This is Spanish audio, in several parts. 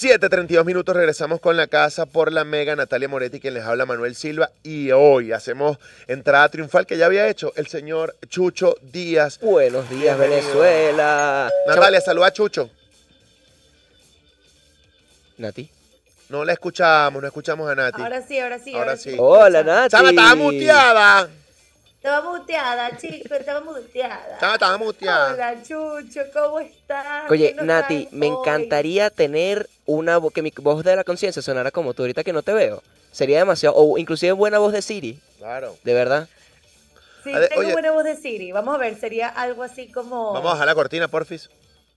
7.32 minutos, regresamos con la casa por la mega Natalia Moretti, quien les habla Manuel Silva, y hoy hacemos entrada triunfal que ya había hecho el señor Chucho Díaz. Buenos días, Venezuela. Natalia, saluda a Chucho. Nati. No la escuchamos, no escuchamos a Nati. Ahora sí, ahora sí. Ahora, sí. Hola, Nati. estaba muteada. Estaba muteada, chico, estaba muteada. Estaba, estaba muteada. Hola, Chucho, ¿cómo estás? Oye, Nati, me encantaría tener una voz, que mi voz de la conciencia sonara como tú ahorita que no te veo. Sería demasiado, o inclusive buena voz de Siri. Claro. De verdad. Sí, tengo buena voz de Siri. Vamos a ver, sería algo así como... Vamos a bajar la cortina, porfis.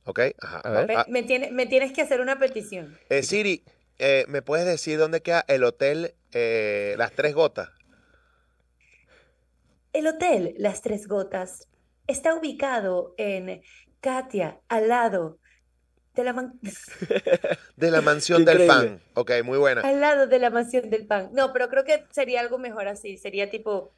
Ok, ajá. A ver. Ah, me, tienes que hacer una petición. Eh, Siri, eh, ¿me puedes decir dónde queda el hotel eh, Las Tres Gotas? El hotel Las Tres Gotas está ubicado en Katia, al lado de la, de la mansión del pan. Ok, muy buena. Al lado de la mansión del pan. No, pero creo que sería algo mejor así. Sería tipo,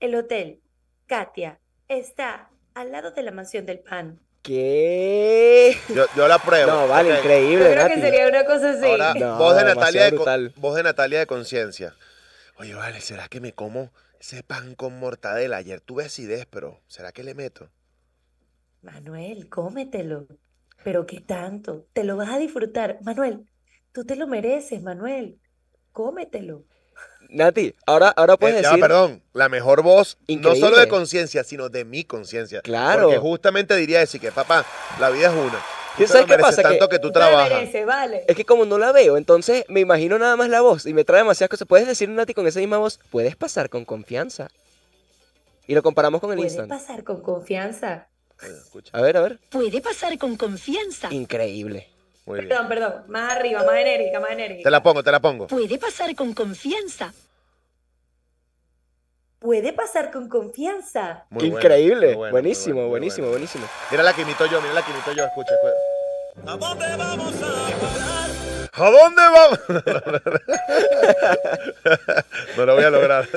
el hotel Katia está al lado de la mansión del pan. ¿Qué? Yo, la pruebo. No, vale, increíble. creo que sería una cosa así. voz, de Natalia voz de Natalia de conciencia. Oye, vale, ¿será que me como ese pan con mortadela. Ayer tuve acidez, pero ¿será que le meto? Manuel, cómetelo. Pero qué tanto. Te lo vas a disfrutar. Manuel, tú te lo mereces, Manuel. Cómetelo. Nati, ahora, ahora puedes eh, decir... perdón, la mejor voz, no solo de conciencia, sino de mi conciencia. Claro. Porque justamente diría decir que, papá, la vida es una sabes qué pasa? Tanto que, que tú trabajas. Es que como no la veo, entonces me imagino nada más la voz y me trae demasiadas cosas. Puedes decir, Nati, con esa misma voz, puedes pasar con confianza. Y lo comparamos con el ¿Puedes pasar con confianza? A ver, a ver. Puede pasar con confianza. Increíble. perdón, perdón. Más arriba, más enérgica, más enérgica. Te la pongo, te la pongo. Puede pasar con confianza puede pasar con confianza. ¡Qué Increíble, buenísimo, buenísimo, buenísimo. Mira la que imito yo, mira la que imito yo, escucha. ¿A dónde vamos a parar? ¿A dónde vamos? no lo voy a lograr.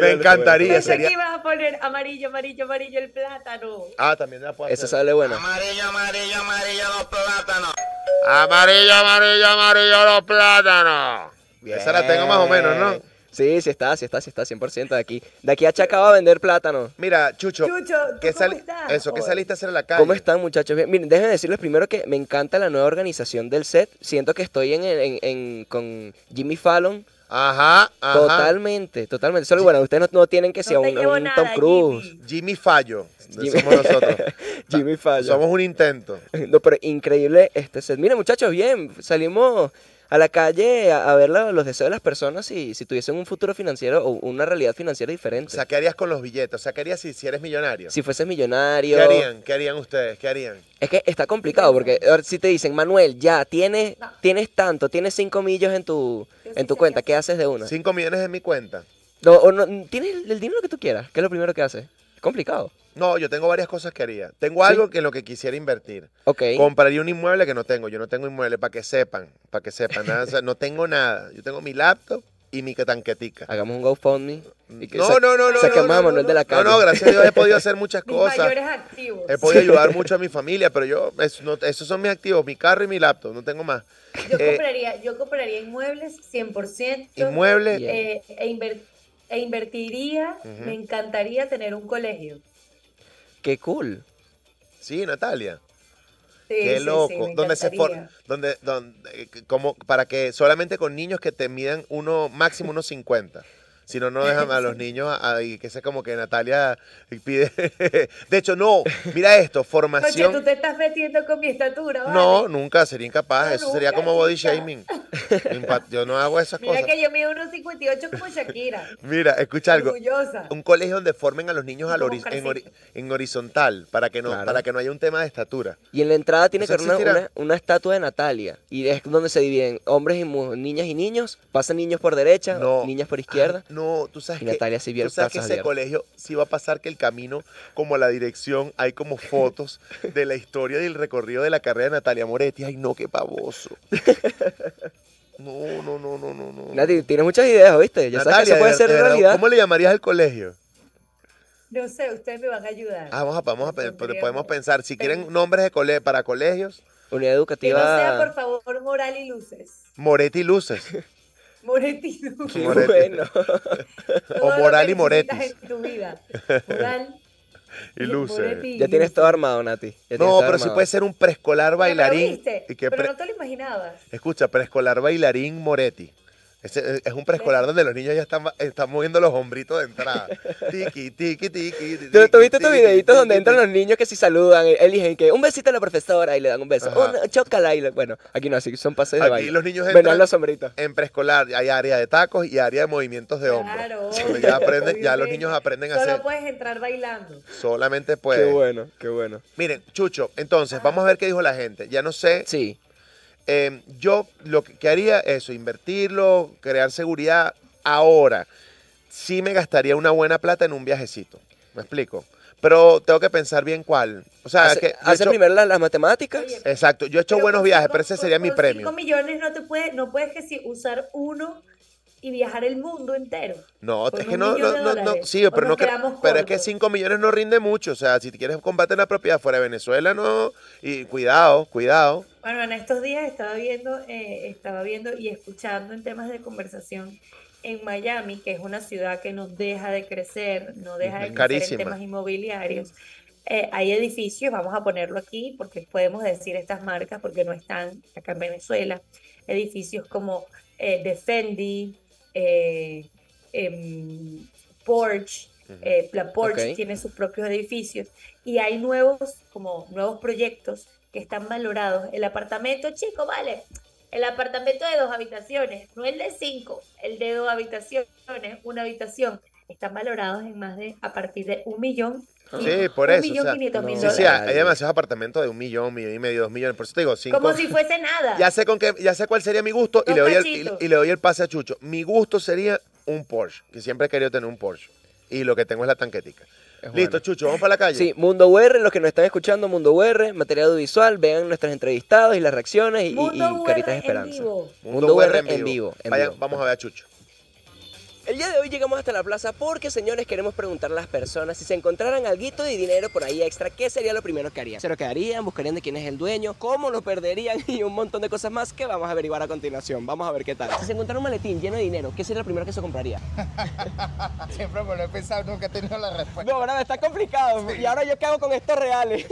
Me encantaría. Pensé sería... que ibas a poner amarillo, amarillo, amarillo el plátano. Ah, también la puedo Esa sale buena. Amarillo, amarillo, amarillo los plátanos. Amarillo, amarillo, amarillo los plátanos. Y Esa la tengo más o menos, ¿no? Sí, sí está, sí está, sí está, 100% de aquí. De aquí a Chacaba a vender plátano. Mira, Chucho, Chucho ¿qué Eso, ¿qué saliste a hacer la calle? ¿Cómo están, muchachos? Bien, miren, déjenme decirles primero que me encanta la nueva organización del set. Siento que estoy en, con Jimmy Fallon. Ajá, Totalmente, totalmente. Solo, bueno, ustedes no, tienen que ser un, Tom Cruise. Jimmy. Fallo. Somos nosotros. Jimmy Fallon. Somos un intento. No, pero increíble este set. Miren, muchachos, bien, salimos a la calle a, ver los deseos de las personas si, si tuviesen un futuro financiero o una realidad financiera diferente. O ¿qué harías con los billetes? O sea, ¿qué harías si, eres millonario? Si fueses millonario. ¿Qué harían? ¿Qué harían ustedes? ¿Qué harían? Es que está complicado porque si te dicen, Manuel, ya tienes, tienes tanto, tienes 5 millos en tu, en tu cuenta, ¿qué haces de una? 5 millones en mi cuenta. No, o no, tienes el dinero que tú quieras, ¿Qué es lo primero que haces. Es complicado. No, yo tengo varias cosas que haría. Tengo algo que lo que quisiera invertir. Compraría un inmueble que no tengo. Yo no tengo inmueble, para que sepan, para que sepan. no tengo nada. Yo tengo mi laptop y mi tanquetica. Hagamos un GoFundme. no, no, no, no. quemamos, no, no, de la casa. No, no, gracias a Dios he podido hacer muchas cosas. Mis mayores activos. He podido ayudar mucho a mi familia, pero yo, esos son mis activos, mi carro y mi laptop, no tengo más. Yo, eh, compraría, yo compraría inmuebles 100%. Inmuebles. Eh, e, e, invertiría, me encantaría tener un colegio. Qué cool. Sí, Natalia. Qué loco. donde se for, donde, donde, como para que solamente con niños que te midan uno, máximo unos 50. Si no, no dejan a los niños ahí, que sea como que Natalia pide. De hecho, no, mira esto, formación. Porque tú te estás metiendo con mi estatura, ¿vale? No, nunca, sería incapaz. eso sería como body shaming. Yo no hago esas cosas. Mira que yo mido unos 58 como Shakira. Mira, escucha algo. Un colegio donde formen a los niños al en, en, horizontal, para que, no, para que no haya un tema de estatura. Y en la entrada tiene que haber una, una, estatua de Natalia. Y es donde se dividen hombres y niñas y niños. Pasan niños por derecha, niñas por izquierda. No, tú sabes que, tú sabes que ese colegio sí va a pasar que el camino, como la dirección, hay como fotos de la historia y el recorrido de la carrera de Natalia Moretti. Ay, no, qué pavoso. No, no, no, no, no, no. Nati, tienes muchas ideas, ¿viste? Ya Natalia, sabes que se puede hacer realidad. ¿Cómo le llamarías al colegio? No sé, ustedes me van a ayudar. Ah, vamos a, vamos a, podemos pensar. Si quieren nombres de para colegios. Unidad educativa. Que no sea, por favor, Moral y Luces. Moretti y Luces. Moretti, Qué bueno. o moral y Moretti. tu vida. Moral y Luce. Ya tienes todo armado, Nati. No, pero si puede ser un preescolar bailarín. Pero, no te lo imaginabas. Escucha, preescolar bailarín Moretti es un preescolar donde los niños ya están, están moviendo los hombritos de entrada. Tiki, tiki, tiki. ¿Tú, tuviste tus videitos donde entran los niños que se saludan, eh, eligen que un besito a la profesora y le dan un beso, un chocala y le, bueno, aquí no, así son pases de baile. Aquí los niños entran en preescolar, hay área de tacos y área de movimientos de hombros. Claro. Pues ya, los niños aprenden a hacer. Solo puedes entrar bailando. Solamente puedes. Qué bueno, qué bueno. Miren, Chucho, entonces, vamos a ver qué dijo la gente. Ya no sé. Sí. Em, yo lo que haría eso, invertirlo, crear seguridad ahora. Sí me gastaría una buena plata en un viajecito. ¿Me explico? Pero tengo que pensar bien cuál. O sea, que primero las, matemáticas. Exacto, yo he hecho buenos viajes, pero ese sería mi premio. 5 millones no te puedes, no puedes que si usar uno y viajar el mundo entero. No, es que no, no, no, sí, pero, no pero es que 5 millones no rinde mucho. O sea, si quieres combate la propiedad fuera de Venezuela, no. Y cuidado, cuidado. Bueno, en estos días estaba viendo, eh, estaba viendo y escuchando en temas de conversación en Miami, que es una ciudad que no deja de crecer, no deja de crecer en temas inmobiliarios. Eh, hay edificios, vamos a ponerlo aquí porque podemos decir estas marcas porque no están acá en Venezuela. Edificios como eh, Defendi, eh, em, Porsche, eh, la Porsche tiene sus propios edificios y hay nuevos, como nuevos proyectos que están valorados. El apartamento, chico, vale, el apartamento de dos habitaciones, no el de cinco, el de dos habitaciones, una habitación, están valorados en más de, a partir de un millón Sí, por un eso. Millón o sea, hay demasiados apartamentos de un millón, millón y medio, dos millones. Por eso te digo, cinco. Como si fuese nada. Ya sé, con qué, ya sé cuál sería mi gusto y le, doy el, y, le doy el pase a Chucho. Mi gusto sería un Porsche, que siempre he querido tener un Porsche. Y lo que tengo es la tanquetica. Listo, Chucho, vamos para la calle. Sí, Mundo UR, los que nos están escuchando, Mundo UR, material audiovisual, vean nuestros entrevistados y las reacciones y, caritas de esperanza. Mundo, UR, en vivo. En vivo. Vamos a ver a Chucho. El día de hoy llegamos hasta la plaza porque, señores, queremos preguntar a las personas si se encontraran algo de dinero por ahí extra, ¿qué sería lo primero que harían? ¿Se lo quedarían? ¿Buscarían de quién es el dueño? ¿Cómo lo perderían? Y un montón de cosas más que vamos a averiguar a continuación. Vamos a ver qué tal. Si se encontrara un maletín lleno de dinero, ¿qué sería lo primero que se compraría? Siempre me lo he pensado, nunca he tenido la respuesta. No, no, está complicado. Y ahora yo qué hago con estos reales.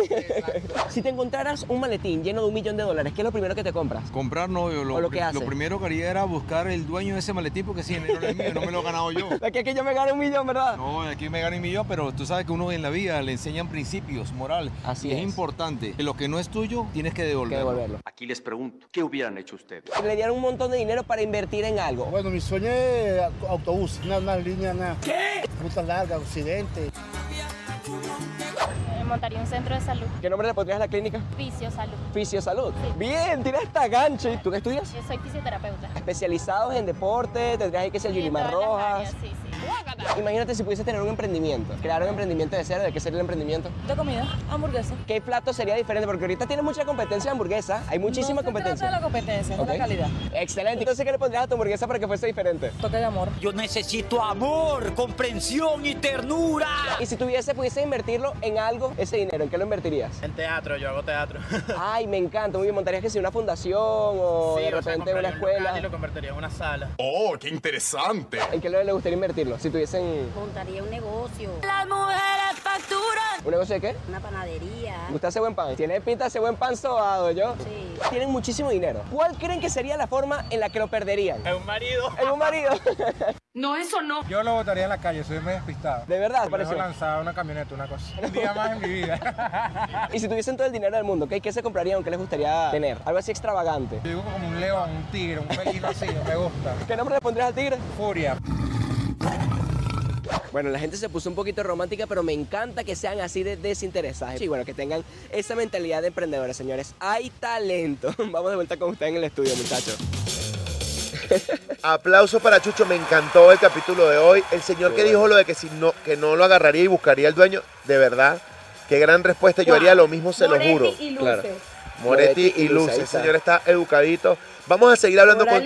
si te encontraras un maletín lleno de un millón de dólares, ¿qué es lo primero que te compras? Comprar novio. lo, lo, lo primero que haría era buscar el dueño de ese maletín porque si no no ganado yo. aquí, yo me gané un millón, ¿verdad? No, aquí me gano un millón, pero tú sabes que uno en la vida le enseñan principios, moral. Así es. es. importante. Lo que no es tuyo, tienes que devolverlo. Aquí les pregunto, ¿qué hubieran hecho ustedes? Le dieron un montón de dinero para invertir en algo. Bueno, mi sueño es autobús, nada más línea, nada. ¿Qué? Ruta larga, occidente montaría un centro de salud. ¿Qué nombre le pondrías a la clínica? Fisio Salud. Fisio Salud. Bien, tira esta gancho. ¿Tú qué estudias? Yo soy fisioterapeuta. Especializados en deporte, tendrías ahí que ser sí, Sí, sí. Imagínate si pudieses tener un emprendimiento, crear un emprendimiento de cero, ¿de qué sería el emprendimiento? De comida, hamburguesa. ¿Qué plato sería diferente? Porque ahorita tiene mucha competencia de hamburguesa, hay muchísima competencia. No competencia, es la calidad. Excelente. Entonces, ¿qué le pondrías a tu hamburguesa para que fuese diferente? Toque de amor. Yo necesito amor, comprensión y ternura. Y si tuviese, pudiese invertirlo en algo ese dinero, ¿en qué lo invertirías? En teatro, yo hago teatro. Ay, me encanta, muy bien, montarías que si una fundación o de repente una escuela. y lo convertiría en una sala. ¡Oh, qué interesante! ¿En qué le gustaría invertirlo? Si tuviesen... Montaría un negocio. Las mujeres facturan. ¿Un negocio de qué? Una panadería. ¿Usted hace buen pan? ¿Tiene pinta de buen pan sobado, yo? Sí. Tienen muchísimo dinero. ¿Cuál creen que sería la forma en la que lo perderían? En un marido. En un marido. No, eso no. Yo lo botaría en la calle, soy muy despistado. De verdad, parece. lanzado una camioneta, una cosa. Un día más en mi vida. y si tuviesen todo el dinero del mundo, ¿qué, que se comprarían? ¿Qué les gustaría tener? Algo así extravagante. Yo digo como un león, un tigre, un así, me gusta. ¿Qué nombre le pondrías al tigre? Furia. Bueno, la gente se puso un poquito romántica, pero me encanta que sean así de desinteresados. Y bueno, que tengan esa mentalidad de emprendedores, señores. Hay talento. Vamos de vuelta con ustedes en el estudio, muchachos. Aplauso para Chucho, me encantó el capítulo de hoy. El señor que dijo lo de que si no, que no lo agarraría y buscaría el dueño, de verdad, qué gran respuesta. Yo haría lo mismo, se lo juro. Y Moretti, y Luce El señor está educadito. Vamos a seguir hablando con.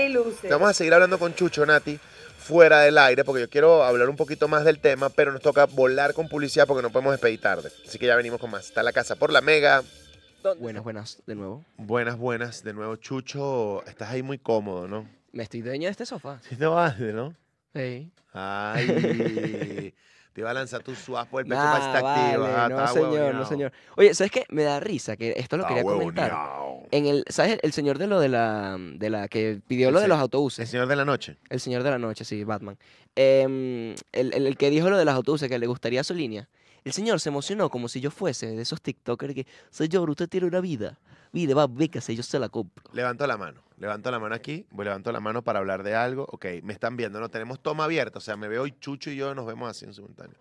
Vamos a seguir hablando con Chucho, Nati fuera del aire, porque yo quiero hablar un poquito más del tema, pero nos toca volar con publicidad porque no podemos despedir tarde. Así que ya venimos con más. Está la casa por la mega. Buenas, buenas, de nuevo. Buenas, buenas, de nuevo. Chucho, estás ahí muy cómodo, ¿no? Me estoy dueño de este sofá. Sí te vas, ¿no? Sí. Ay, te va a lanzar tu swap por el pecho para ah, no, señor, no, señor. Oye, ¿sabes qué? Me da risa que esto lo quería comentar. En el, ¿Sabes? El señor de lo de la, de la que pidió lo de los autobuses. El señor de la noche. El señor de la noche, sí, Batman. Em, el, el, que dijo lo de los autobuses, que le gustaría su línea. El señor se emocionó como si yo fuese de esos TikTokers que, Señor, usted tiene una vida. Vida, va, vécase, yo se la compro. Levantó la mano. Levanto la mano aquí, voy levanto la mano para hablar de algo. Ok, me están viendo, no tenemos toma abierta. O sea, me veo y Chucho y yo nos vemos así en simultáneo.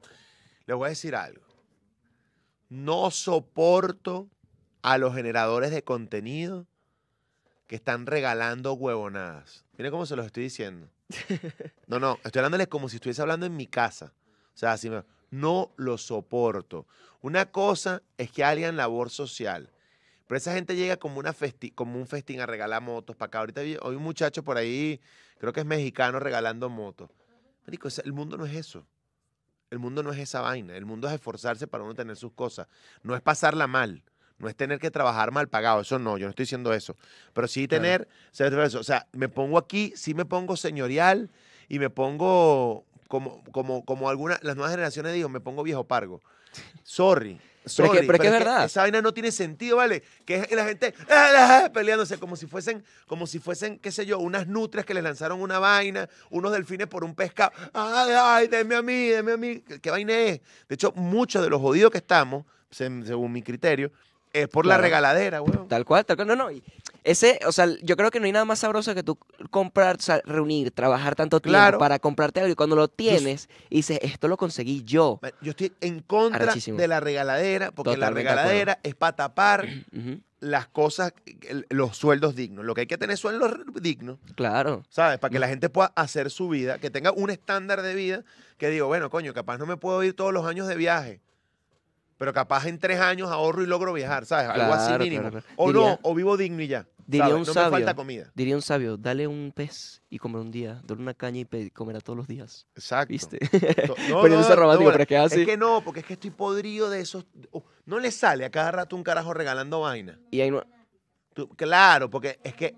Les voy a decir algo. No soporto a los generadores de contenido que están regalando huevonadas. Miren cómo se los estoy diciendo. No, no, estoy hablándoles como si estuviese hablando en mi casa. O sea, así no lo soporto. Una cosa es que hagan labor social. Pero esa gente llega como, una como un festín a regalar motos para acá. Ahorita hay un muchacho por ahí, creo que es mexicano, regalando motos. el mundo no es eso. El mundo no es esa vaina. El mundo es esforzarse para uno tener sus cosas. No es pasarla mal. No es tener que trabajar mal pagado. Eso no, yo no estoy diciendo eso. Pero sí tener. O sea, me pongo aquí, sí me pongo señorial y me pongo como, como, como algunas, las nuevas generaciones digo, me pongo viejo pargo. Sorry pero es que, verdad. esa vaina no tiene sentido, ¿vale? Que la gente peleándose como si fuesen, como si fuesen, qué sé yo, unas nutrias que les lanzaron una vaina, unos delfines por un pescado. Ay, ay, a mí, denme a mí. qué vaina es? De hecho, muchos de los jodidos que estamos, según mi criterio, es por la regaladera, güey. Tal cual, tal cual. No, no. ese, o sea, yo creo que no hay nada más sabroso que tú comprar, o sea, reunir, trabajar tanto tiempo para comprarte algo. Y cuando lo tienes, dices, esto lo conseguí yo. Yo estoy en contra de la regaladera, porque la regaladera es para tapar. las cosas, los sueldos dignos. Lo que hay que tener sueldos dignos. Claro. ¿Sabes? Para que la mm. gente pueda hacer su vida, que tenga un estándar de vida que digo, bueno, coño, capaz no me puedo ir todos los años de viaje, pero capaz en tres años ahorro y logro viajar, ¿sabes? Algo así mínimo. O no, o vivo digno y ya. Diría un no sabio, me falta comida. Diría un sabio, dale un pez y comer un día, dale una caña y comerá todos los días. Exacto. ¿Viste? pero no, pero así. Es que no, porque es que estoy podrido de esos... no le sale a cada rato un carajo regalando vaina. Y ahí no... claro, porque es que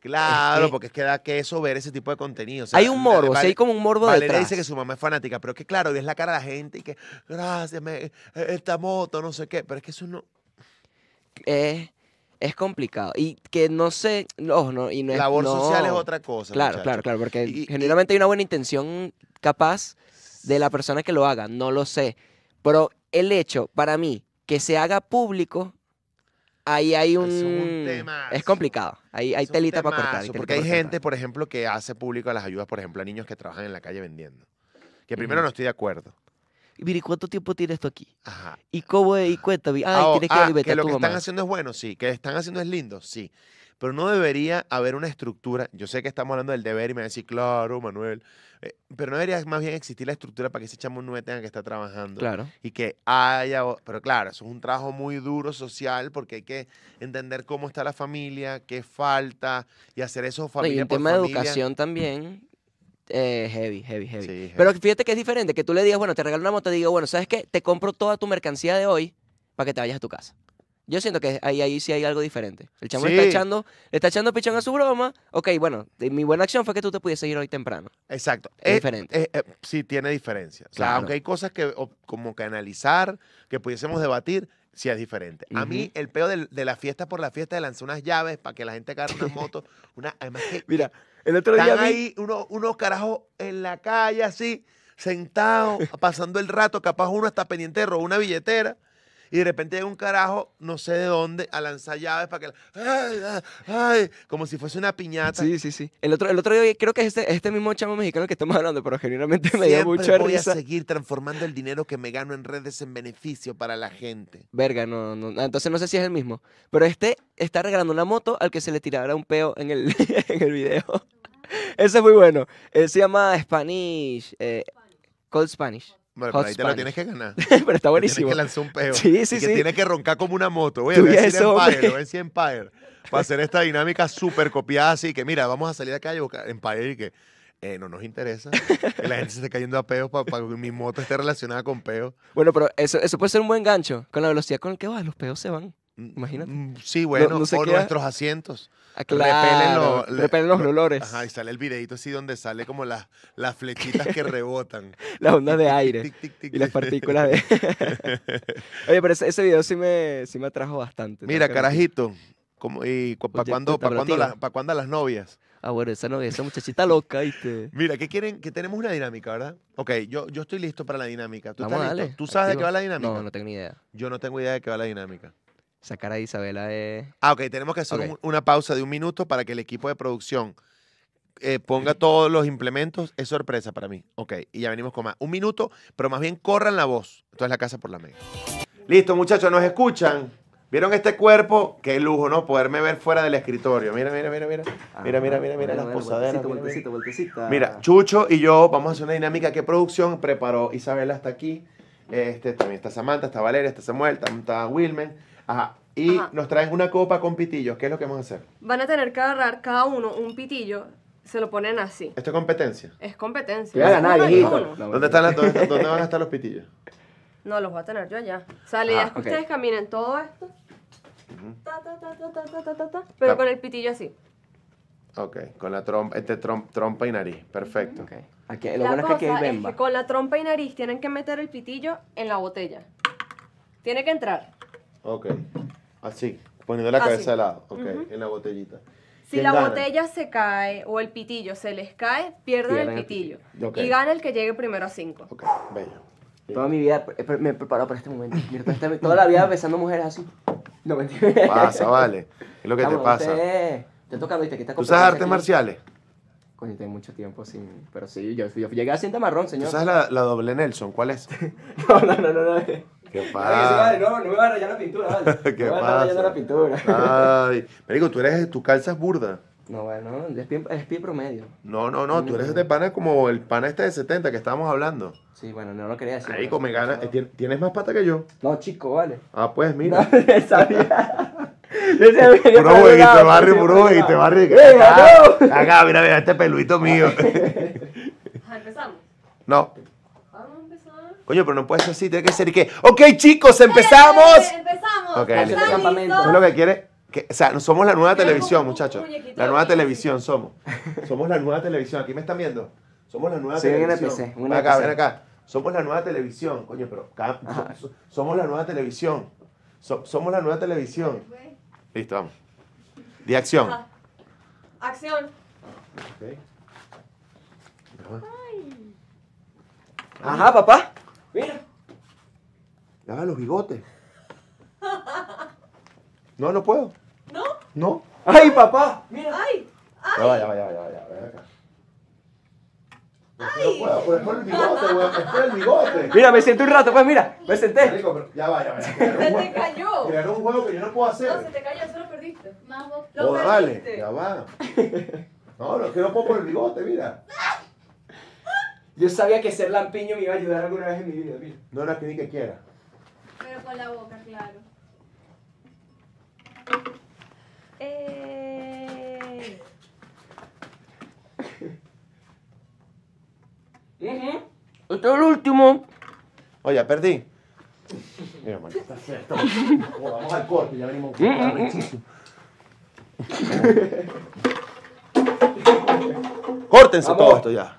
Claro, este porque es que da queso ver ese tipo de contenido. hay un morbo, hay como un morbo de detrás. dice que su mamá es fanática, pero es que claro, es la cara de la gente y que, gracias, me, eh, esta moto, no sé qué, pero es que eso no... es complicado. Y que no sé, no, no, y no es... Labor social es otra cosa. Claro, claro, claro, porque generalmente hay una buena intención capaz de la persona que lo haga, no lo sé. Pero el hecho, para mí, que se haga público ahí hay un, es, tema, es complicado. Ahí hay telita para cortar. porque hay gente, por ejemplo, que hace público las ayudas, por ejemplo, a niños que trabajan en la calle vendiendo. Que mm. primero no estoy de acuerdo. Y mire, ¿cuánto tiempo tiene esto aquí? Ajá. ¿Y cómo y cuéntame? Ah, ah, que lo que están haciendo es bueno, sí. Que están haciendo es lindo, sí pero no debería haber una estructura. Yo sé que estamos hablando del deber y me decís, claro, Manuel, eh, pero no debería más bien existir la estructura para que ese chamo no tenga que estar trabajando. Claro. Y que haya, pero claro, eso es un trabajo muy duro social porque hay que entender cómo está la familia, qué falta y hacer eso familia. y el tema de educación también. Eh, heavy, heavy, heavy. Pero fíjate que es diferente, que tú le digas, bueno, te regalo una moto, te digo, bueno, ¿sabes qué? Te compro toda tu mercancía de hoy para que te vayas a tu casa. Yo siento que ahí, ahí sí hay algo diferente. El chamo está echando, está echando pichón a su broma. Ok, bueno, mi buena acción fue que tú te pudiese ir hoy temprano. Exacto. Es, eh, diferente. Eh, eh, sí, tiene diferencia. O sea, aunque hay cosas que como que analizar, que pudiésemos debatir, sí es diferente. A mí, el peo de, la fiesta por la fiesta de lanzar unas llaves para que la gente agarre motos. Una, además Mira, el otro día. ahí unos, carajos en la calle así, sentados, pasando el rato. Capaz uno está pendiente de una billetera. Y de repente llega un carajo, no sé de dónde, a lanzar llaves para que. Ay, ay, como si fuese una piñata. Sí, sí, sí. El otro, el otro día, creo que es este, este mismo chamo mexicano que estamos hablando, pero generalmente me dio mucha risa. voy a seguir transformando el dinero que me gano en redes en beneficio para la gente. Verga, no, no. Entonces no sé si es el mismo. Pero este está regalando una moto al que se le tirara un peo en el, en el video. Ese es muy bueno. Eh, se llama Spanish. Eh, Cold Spanish pero ahí te lo tienes que ganar. pero está buenísimo. que lanzó un peo. Sí, sí, y que tiene que roncar como una moto. voy a decir Empire, voy a decir Empire. Para hacer esta dinámica súper copiada así que, mira, vamos a salir acá y buscar Empire y que... Eh, no nos interesa que la gente se esté cayendo a peos para que mi moto esté relacionada con peos. Bueno, pero eso, eso puede ser un buen gancho. Con la velocidad con la que vas, los peos se van. Imagínate. Mm, mm, sí, bueno, nuestros asientos. Ah, repelen, los, olores. Ajá, y sale el videito así donde sale como las, las flechitas que rebotan. las ondas de aire y las partículas de... Oye, pero ese, ese, video sí me, sí me atrajo bastante. Mira, carajito, como, ¿y para cuándo las novias? Ah, bueno, esa novia, esa muchachita loca, ¿viste? Mira, ¿qué quieren? Que tenemos una dinámica, ¿verdad? Ok, yo, yo estoy listo para la dinámica. ¿Tú, estás listo? ¿Tú sabes de qué va la dinámica? No, no tengo ni idea. Yo no tengo idea de qué va la dinámica sacar a Isabela de... Ah, ok, tenemos que hacer una pausa de un minuto para que el equipo de producción eh, ponga todos los implementos. Es sorpresa para mí. Ok, y ya venimos con más. Un minuto, pero más bien corran la voz. Esto es la casa por la mega. Listo, muchachos, nos escuchan. ¿Vieron este cuerpo? Qué lujo, ¿no? Poderme ver fuera del escritorio. Mira, mira, mira, mira. Ah, mira, mira, mira, mira, las posaderas. Mira, Mira, Chucho y yo vamos a hacer una dinámica. ¿Qué producción preparó Isabela hasta aquí? Este, también está Samantha, está Valeria, está Samuel, está, Wilmer. Wilmen. Ajá. Y nos traen una copa con pitillos. ¿Qué es lo que vamos a hacer? Van a tener que agarrar cada uno un pitillo. Se lo ponen así. ¿Esto es competencia? Es competencia. Voy a ganar, ¿Dónde, van a estar los pitillos? No, los voy a tener yo allá. Salida, ah, es que ustedes caminen todo esto. pero con el pitillo así. Ok, con la trompa, este trompa y nariz, perfecto. Aquí, lo bueno es que aquí hay con la trompa y nariz tienen que meter el pitillo en la botella. Tiene que entrar. Ok. Así, poniendo la cabeza de lado. Ok, en la botellita. Si la botella se cae o el pitillo se les cae, pierden, el pitillo. Y gana el que llegue primero a cinco. Ok, bello. Toda mi vida me he preparado para este momento. Toda la vida besando mujeres así. No Pasa, vale. Es lo que te pasa. Usted, te toca, viste, que estás ¿Tú sabes artes marciales? Coño, tengo mucho tiempo sin. Pero sí, yo, llegué a cinta marrón, señor. ¿Tú sabes la, la doble Nelson? ¿Cuál es? no, no, no, no. no. Qué pasa, No, no me va a rayar la pintura, ¿vale? ¿Qué no me va a rayar la pintura. Ay, tú eres, tú calzas burda. No, bueno, es pie, es promedio. No, no, no, tú eres mm. de pana como el pana este de 70 que estábamos hablando. Sí, bueno, no lo quería decir. Ahí, me gana. ¿Tienes más pata que yo? No, chico, vale. Ah, pues mira. No, sabía. Puro jueguito barrio, puro jueguito barrio. Acá, mira, mira, este peluito mío. ¿Empezamos? No. Coño, pero no puede ser así, tiene que ser y que. Ok, chicos, empezamos. Eh, empezamos. Okay, Es lo que quiere. o sea, somos la nueva televisión, muchachos. La nueva televisión somos. Somos la nueva televisión. Aquí me están viendo. Somos la nueva televisión. Sí, ven acá, ven acá. Somos la nueva televisión. Coño, pero somos la nueva televisión. somos la nueva televisión. Listo, vamos. De acción. Acción. Ajá, papá. Mira. Lava los bigotes. No, no puedo. ¿No? No. ¡Ay, papá! Mira. ¡Ay! ¡Ay! Ya va, ya va, ya va, ya va. Ya ¡Ay! No puedo, pues es el bigote, weón. Es pues, por el bigote. Mira, me senté un rato, pues mira, me senté. ¡Ya pero ya va, ya va. Se te cayó. Crearon un juego que yo no puedo hacer. No, se te cayó, eso oh, lo perdiste. Más vos. Lo oh, perdiste. dale, ya va. No, no, es que no puedo el bigote, mira. Yo sabía que ser lampiño me iba a ayudar alguna vez en mi vida. Mira. No la pedí que quiera. Pero con la boca, claro. Eh... Esto es el último. Oye, perdí. Mira, Está cierto. Vamos al corte, ya venimos. Mm, mm, mm. Córtense todo esto ya.